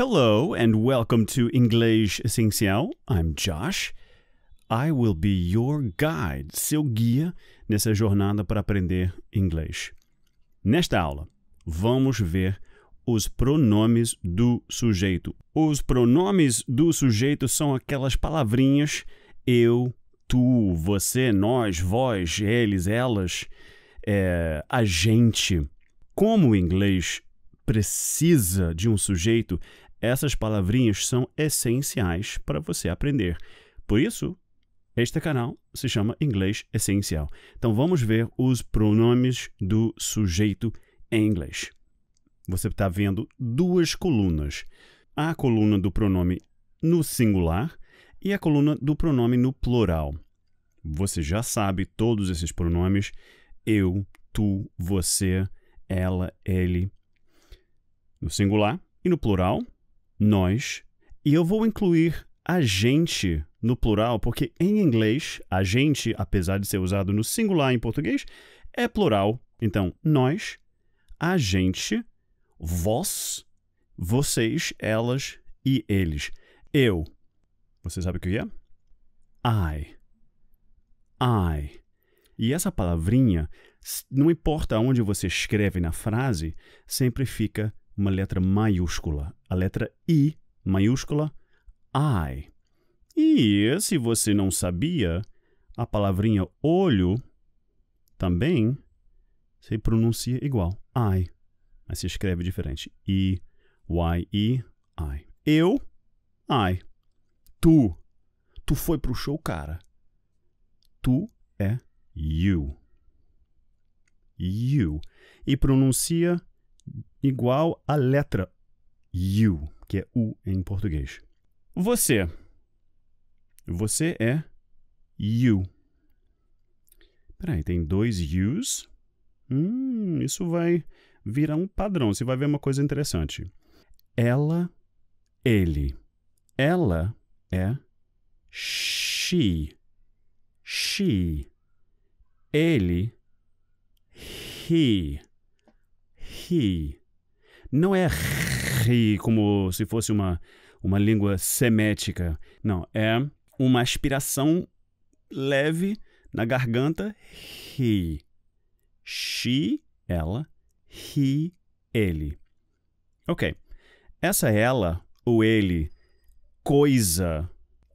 Hello and welcome to Inglês Essencial. I'm Josh. I will be your guide, seu guia nessa jornada para aprender inglês. Nesta aula, vamos ver os pronomes do sujeito. Os pronomes do sujeito são aquelas palavrinhas eu, tu, você, nós, vós, eles, elas, é, a gente. Como o inglês precisa de um sujeito, essas palavrinhas são essenciais para você aprender. Por isso, este canal se chama Inglês Essencial. Então vamos ver os pronomes do sujeito em inglês. Você está vendo duas colunas: a coluna do pronome no singular e a coluna do pronome no plural. Você já sabe todos esses pronomes: eu, tu, você, ela, ele. No singular e no plural, nós, e eu vou incluir a gente no plural, porque em inglês, a gente, apesar de ser usado no singular em português, é plural. Então, nós, a gente, vós, vocês, elas e eles. Eu. Você sabe o que é? I. I. E essa palavrinha, não importa onde você escreve na frase, sempre fica uma letra maiúscula, a letra I maiúscula, I. E se você não sabia, a palavrinha olho também se pronuncia igual, I, mas se escreve diferente, I, Y, I, I. Eu, I. Tu, tu foi pro show, cara. Tu é you. You. E pronuncia igual à letra U, que é U em português. Você. Você é you. Peraí, tem dois yous. Hum, isso vai virar um padrão. Você vai ver uma coisa interessante. Ela, ele. Ela é she. She. Ele, he. He não é ri como se fosse uma, uma língua semética. Não, é uma aspiração leve na garganta. He. She, ela. He, ele. Ok. Essa ela ou ele, coisa.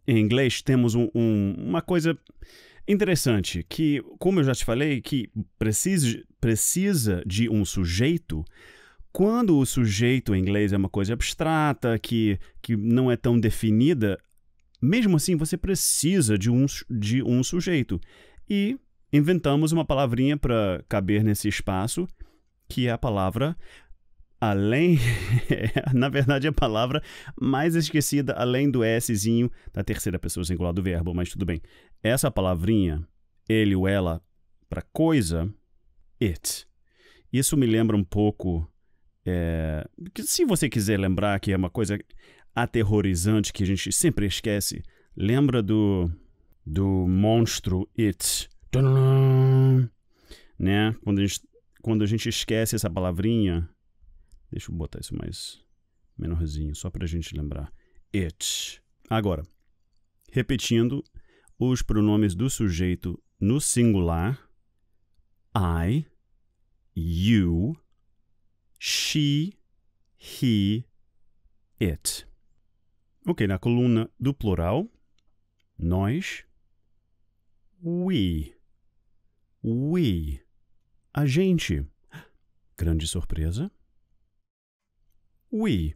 Em inglês temos um, um, uma coisa interessante que, como eu já te falei, que precisa, precisa de um sujeito quando o sujeito em inglês é uma coisa abstrata, que, que não é tão definida, mesmo assim você precisa de um, de um sujeito. E inventamos uma palavrinha para caber nesse espaço, que é a palavra além. na verdade, é a palavra mais esquecida, além do Szinho da terceira pessoa singular do verbo, mas tudo bem. Essa palavrinha, ele ou ela, para coisa, it. Isso me lembra um pouco é, se você quiser lembrar que é uma coisa aterrorizante que a gente sempre esquece, lembra do, do monstro It. Né? Quando, a gente, quando a gente esquece essa palavrinha. Deixa eu botar isso mais menorzinho, só pra gente lembrar. It. Agora, repetindo os pronomes do sujeito no singular: I, you, she, he, it. Ok, na coluna do plural, nós, we, we, a gente. Grande surpresa. We.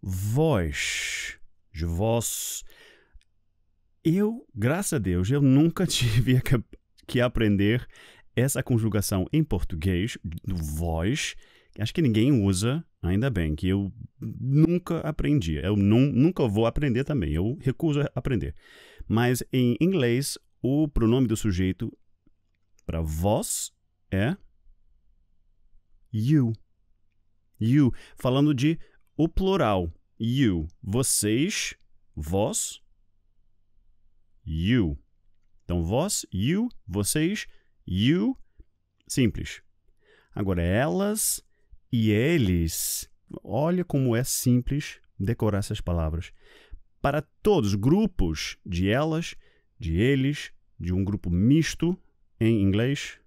Vós, de vós. Eu, graças a Deus, eu nunca tive que aprender essa conjugação em português, do voz, acho que ninguém usa, ainda bem, que eu nunca aprendi. Eu nunca vou aprender também, eu recuso aprender. Mas em inglês, o pronome do sujeito para vós é you. You. Falando de o plural, you. Vocês, vós, you. Então, vós, you, vocês, You, simples. Agora, elas e eles. Olha como é simples decorar essas palavras. Para todos, grupos de elas, de eles, de um grupo misto, em inglês,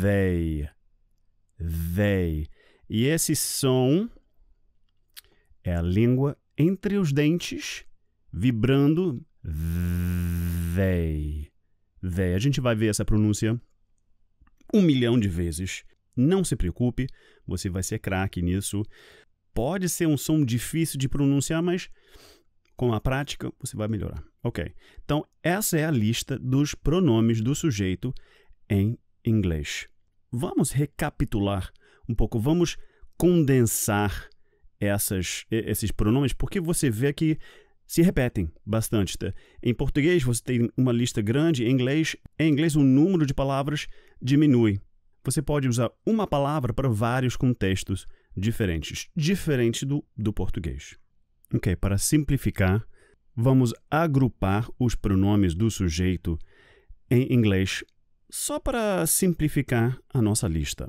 they. They. E esse som é a língua entre os dentes, vibrando they véia. A gente vai ver essa pronúncia um milhão de vezes. Não se preocupe, você vai ser craque nisso. Pode ser um som difícil de pronunciar, mas com a prática você vai melhorar. Ok. Então, essa é a lista dos pronomes do sujeito em inglês. Vamos recapitular um pouco, vamos condensar essas, esses pronomes, porque você vê que se repetem bastante. Tá? Em português, você tem uma lista grande, em inglês, em inglês o número de palavras diminui. Você pode usar uma palavra para vários contextos diferentes, diferente do, do português. Ok, para simplificar, vamos agrupar os pronomes do sujeito em inglês só para simplificar a nossa lista.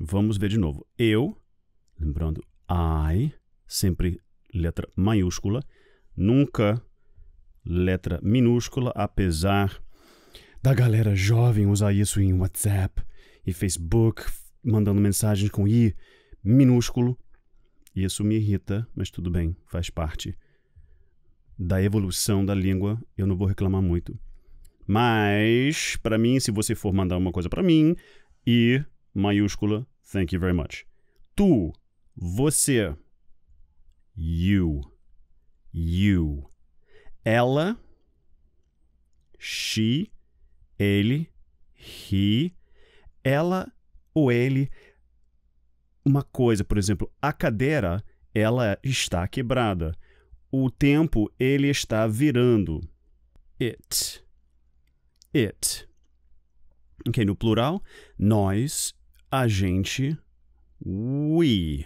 Vamos ver de novo. Eu, lembrando, I, sempre letra maiúscula nunca letra minúscula, apesar da galera jovem usar isso em WhatsApp e Facebook, mandando mensagens com i minúsculo. Isso me irrita, mas tudo bem, faz parte da evolução da língua, eu não vou reclamar muito. Mas para mim, se você for mandar uma coisa para mim, i maiúscula, thank you very much. Tu, você, you you. Ela, she, ele, he, ela ou ele. Uma coisa, por exemplo, a cadeira, ela está quebrada. O tempo, ele está virando. It. It. Ok, no plural, nós, a gente, we.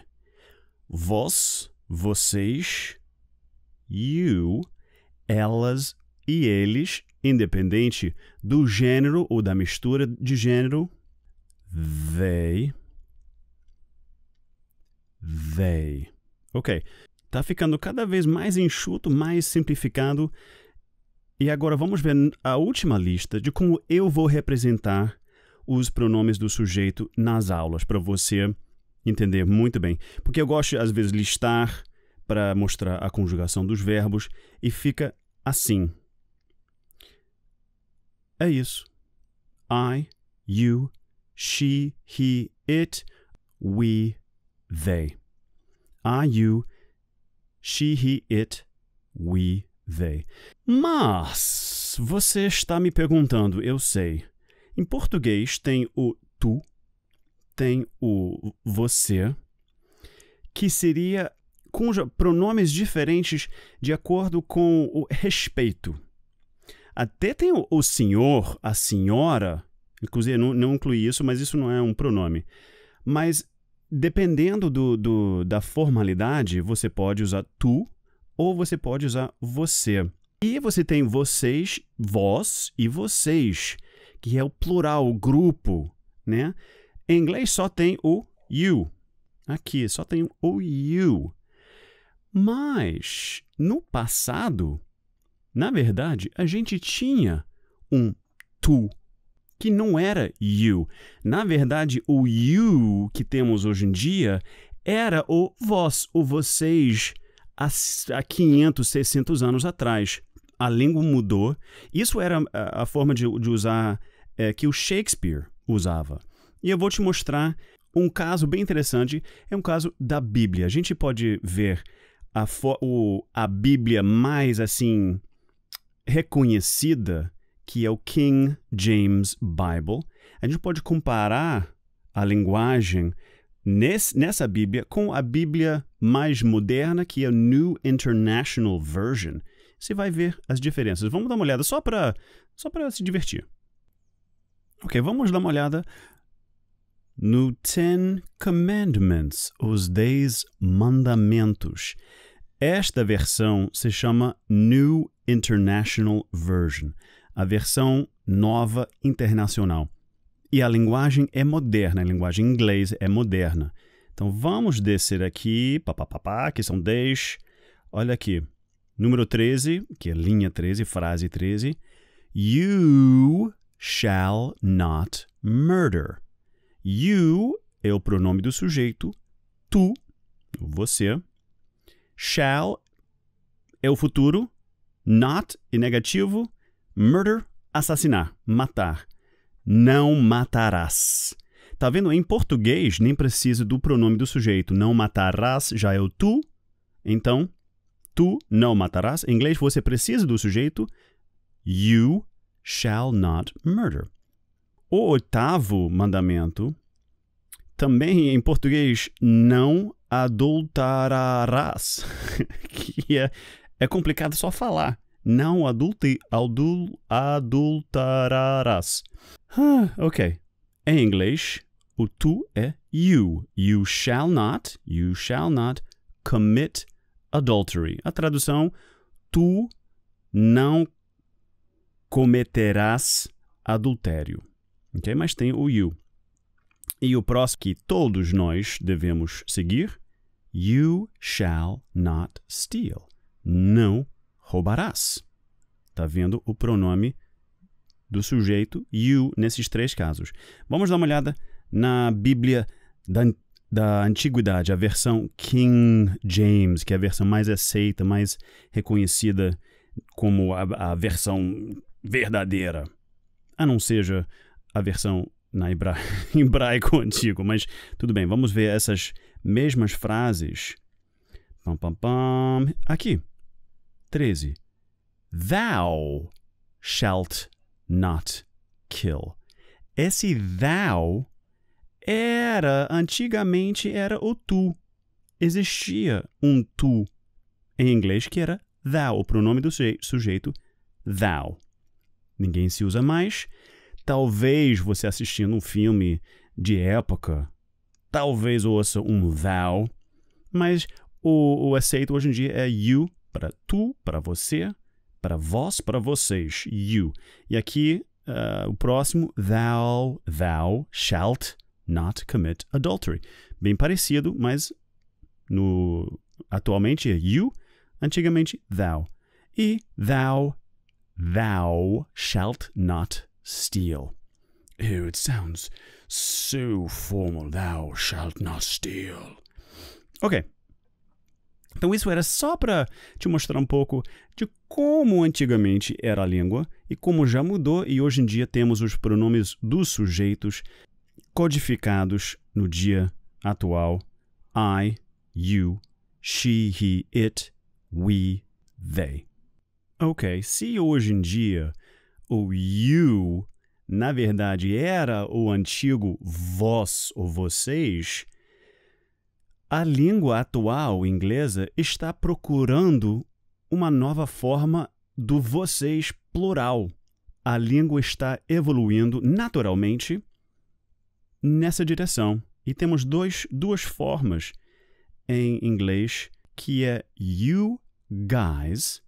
Vós, vocês, you, elas e eles, independente do gênero ou da mistura de gênero, they, they. Ok, tá ficando cada vez mais enxuto, mais simplificado. E agora vamos ver a última lista de como eu vou representar os pronomes do sujeito nas aulas, para você entender muito bem. Porque eu gosto, às vezes, listar para mostrar a conjugação dos verbos e fica assim. É isso. I, you, she, he, it, we, they. I, you, she, he, it, we, they. Mas você está me perguntando, eu sei. Em português tem o tu, tem o você, que seria com pronomes diferentes de acordo com o respeito. Até tem o, o senhor, a senhora, inclusive não, não incluí isso, mas isso não é um pronome. Mas dependendo do, do, da formalidade, você pode usar tu ou você pode usar você. E você tem vocês, vós e vocês, que é o plural, o grupo, né? Em inglês só tem o you. Aqui só tem o you. Mas, no passado, na verdade, a gente tinha um tu que não era you. Na verdade, o you que temos hoje em dia era o vós, o vocês, há, 500, 600 anos atrás. A língua mudou. Isso era a, ah, a forma de, de usar é, que o Shakespeare usava. E eu vou te mostrar um caso bem interessante. É um caso da Bíblia. A gente pode ver a, o, a Bíblia mais assim reconhecida, que é o King James Bible, a gente pode comparar a linguagem nesse, nessa Bíblia com a Bíblia mais moderna, que é a New International Version. Você vai ver as diferenças. Vamos dar uma olhada só para só se divertir. Ok, vamos dar uma olhada no Ten Commandments, os Dez Mandamentos. Esta versão se chama New International Version, a versão nova internacional. E a linguagem é moderna, a linguagem inglesa é moderna. Então vamos descer aqui, papapá, que são 10. Olha aqui, número 13, que é linha 13, frase 13. You shall not murder. You é o pronome do sujeito, tu, você, Shall é o futuro, not e negativo, murder, assassinar, matar. Não matarás. Tá vendo? Em português, nem precisa do pronome do sujeito. Não matarás já é o tu. Então, tu não matarás. Em inglês, você precisa do sujeito. You shall not murder. O oitavo mandamento, também em português, não adultararás. que é, é complicado só falar. Não adulte, adul, adulterarás. Ah, ok. Em inglês, o tu é you. You shall not, you shall not commit adultery. A tradução, tu não cometerás adultério. Ok? Mas tem o you. E o próximo que todos nós devemos seguir: You shall not steal. Não roubarás. Está vendo o pronome do sujeito you nesses três casos. Vamos dar uma olhada na Bíblia da, da Antiguidade, a versão King James, que é a versão mais aceita, mais reconhecida como a, a versão verdadeira, a não seja a versão na hebra... hebraico antigo. Mas tudo bem, vamos ver essas mesmas frases. Pam, pam, pam. Aqui. 13. Thou shalt not kill. Esse thou era, antigamente era o tu. Existia um tu em inglês que era thou, o pronome do sujeito, thou. Ninguém se usa mais. Talvez você assistindo um filme de época, talvez ouça um thou, mas o, o aceito hoje em dia é you para tu, para você, para vós, para vocês, you. E aqui uh, o próximo, thou, thou shalt not commit adultery. Bem parecido, mas no atualmente é you, antigamente thou. E thou, thou shalt not steal. Ew, it sounds so formal. Thou shalt not steal. Ok. Então isso era só para te mostrar um pouco de como antigamente era a língua e como já mudou e hoje em dia temos os pronomes dos sujeitos codificados no dia atual. I, you, she, he, it, we, they. Ok, se hoje em dia o you, na verdade era o antigo vós ou vocês, a língua atual inglesa está procurando uma nova forma do vocês plural. A língua está evoluindo naturalmente nessa direção. E temos dois, duas formas em inglês que é you guys.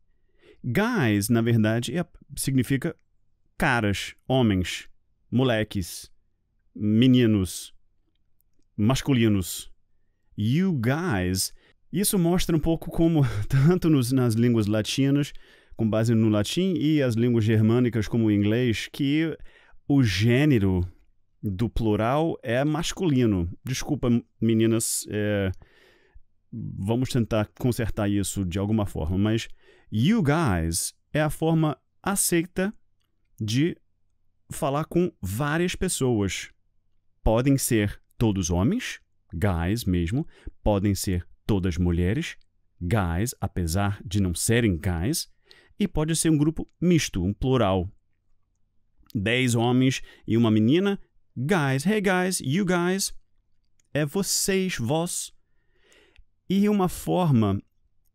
Guys, na verdade, é, significa caras, homens, moleques, meninos, masculinos. You guys. Isso mostra um pouco como, tanto nos, nas línguas latinas, com base no latim, e as línguas germânicas, como o inglês, que o gênero do plural é masculino. Desculpa, meninas, é... vamos tentar consertar isso de alguma forma, mas you guys é a forma aceita de falar com várias pessoas. Podem ser todos homens, guys mesmo, podem ser todas mulheres, guys, apesar de não serem guys, e pode ser um grupo misto, um plural. Dez homens e uma menina, guys, hey guys, you guys, é vocês, vós. E uma forma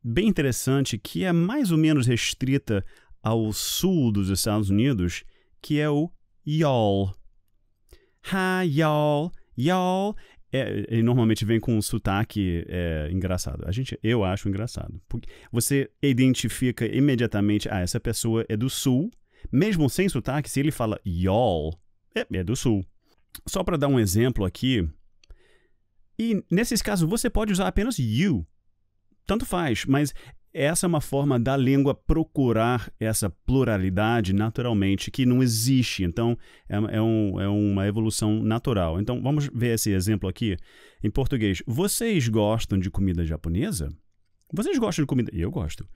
bem interessante que é mais ou menos restrita ao sul dos Estados Unidos, que é o y'all. Hi, y'all, y'all. É, ele normalmente vem com um sotaque é, engraçado. A gente, eu acho engraçado. Porque você identifica imediatamente, ah, essa pessoa é do sul. Mesmo sem sotaque, se ele fala y'all, é, é do sul. Só para dar um exemplo aqui, e nesses casos você pode usar apenas you. Tanto faz, mas essa é uma forma da língua procurar essa pluralidade naturalmente que não existe. Então, é, é, um, é uma evolução natural. Então, vamos ver esse exemplo aqui em português. Vocês gostam de comida japonesa? Vocês gostam de comida? Eu gosto.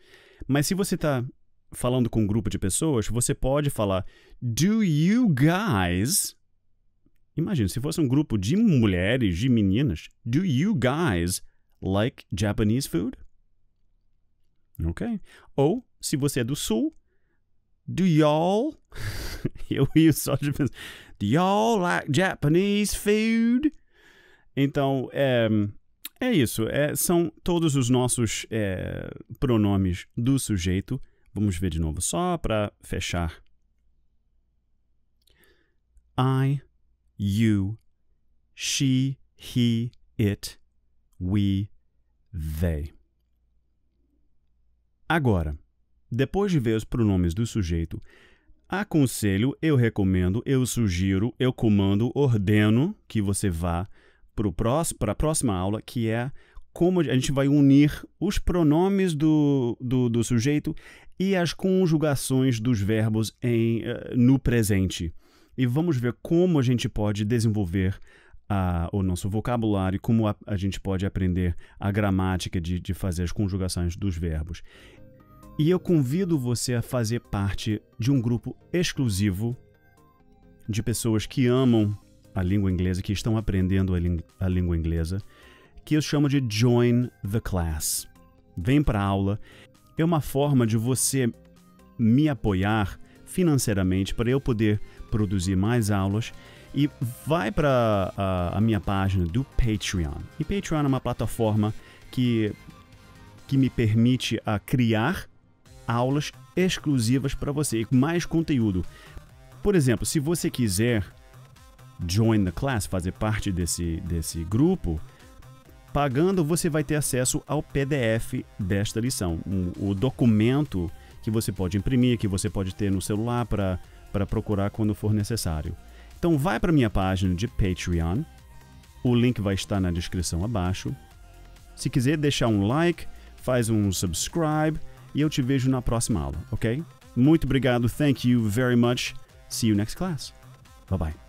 Mas se você está falando com um grupo de pessoas, você pode falar Do you guys? Imagina, se fosse um grupo de mulheres, de meninas, do you guys like Japanese food? Ok? Ou, se você é do Sul, do y'all. Eu e o Sérgio pensamos. Do y'all like Japanese food? Então, é, é isso. É, são todos os nossos é, pronomes do sujeito. Vamos ver de novo, só para fechar. I, you, she, he, it, we, they. Agora, depois de ver os pronomes do sujeito, aconselho, eu recomendo, eu sugiro, eu comando, ordeno que você vá para a próxima aula, que é como a gente vai unir os pronomes do, do, do sujeito e as conjugações dos verbos em, eh, no presente. E vamos ver como a gente pode desenvolver a, o nosso vocabulário, como a, a, gente pode aprender a gramática de, de fazer as conjugações dos verbos. E eu convido você a fazer parte de um grupo exclusivo de pessoas que amam a língua inglesa, que estão aprendendo a, a língua inglesa, que eu chamo de Join the Class. Vem para a aula. É uma forma de você me apoiar financeiramente para eu poder produzir mais aulas e vai para a, a, minha página do Patreon. E Patreon é uma plataforma que, que me permite a criar aulas exclusivas para você e mais conteúdo. Por exemplo, se você quiser join the class, fazer parte desse, desse grupo, pagando você vai ter acesso ao PDF desta lição, um, o documento que você pode imprimir, que você pode ter no celular para procurar quando for necessário. Então vai para minha página de Patreon. O link vai estar na descrição abaixo. Se quiser deixar um like, faz um subscribe e eu te vejo na próxima aula, ok? Muito obrigado. Thank you very much. See you next class. Bye bye.